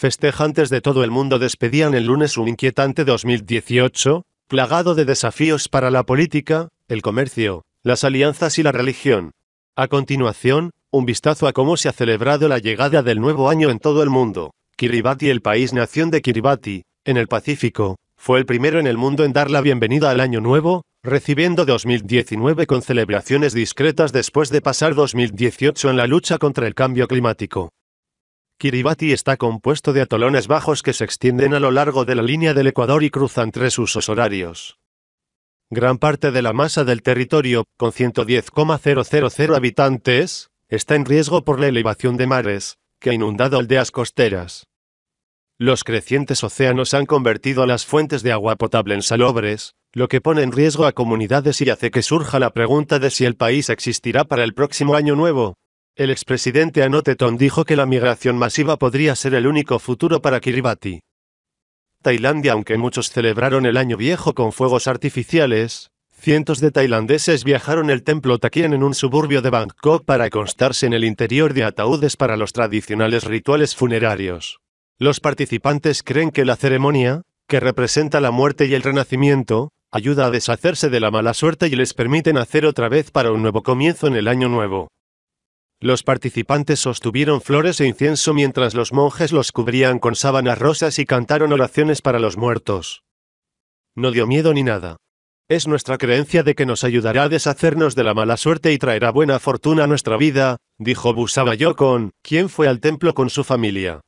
Festejantes de todo el mundo despedían el lunes un inquietante 2018, plagado de desafíos para la política, el comercio, las alianzas y la religión. A continuación, un vistazo a cómo se ha celebrado la llegada del nuevo año en todo el mundo. Kiribati, el país nación de Kiribati, en el Pacífico, fue el primero en el mundo en dar la bienvenida al año nuevo, recibiendo 2019 con celebraciones discretas después de pasar 2018 en la lucha contra el cambio climático. Kiribati está compuesto de atolones bajos que se extienden a lo largo de la línea del Ecuador y cruzan tres usos horarios. Gran parte de la masa del territorio, con 110,000 habitantes, está en riesgo por la elevación de mares, que ha inundado aldeas costeras. Los crecientes océanos han convertido a las fuentes de agua potable en salobres, lo que pone en riesgo a comunidades y hace que surja la pregunta de si el país existirá para el próximo año nuevo. El expresidente Anoteton dijo que la migración masiva podría ser el único futuro para Kiribati. Tailandia, aunque muchos celebraron el año viejo con fuegos artificiales, cientos de tailandeses viajaron el templo Takien en un suburbio de Bangkok para constarse en el interior de ataúdes para los tradicionales rituales funerarios. Los participantes creen que la ceremonia, que representa la muerte y el renacimiento, ayuda a deshacerse de la mala suerte y les permite hacer otra vez para un nuevo comienzo en el año nuevo. Los participantes sostuvieron flores e incienso mientras los monjes los cubrían con sábanas rosas y cantaron oraciones para los muertos. No dio miedo ni nada. Es nuestra creencia de que nos ayudará a deshacernos de la mala suerte y traerá buena fortuna a nuestra vida, dijo Busaba con, quien fue al templo con su familia.